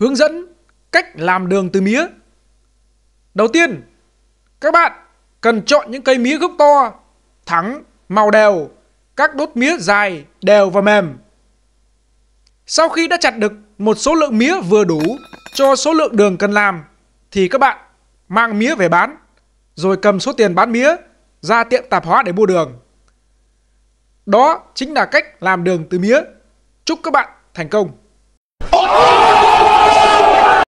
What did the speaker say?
hướng dẫn cách làm đường từ mía. Đầu tiên, các bạn cần chọn những cây mía gốc to, thẳng, màu đều, các đốt mía dài, đều và mềm. Sau khi đã chặt được một số lượng mía vừa đủ cho số lượng đường cần làm, thì các bạn mang mía về bán, rồi cầm số tiền bán mía ra tiệm tạp hóa để mua đường. Đó chính là cách làm đường từ mía. Chúc các bạn thành công!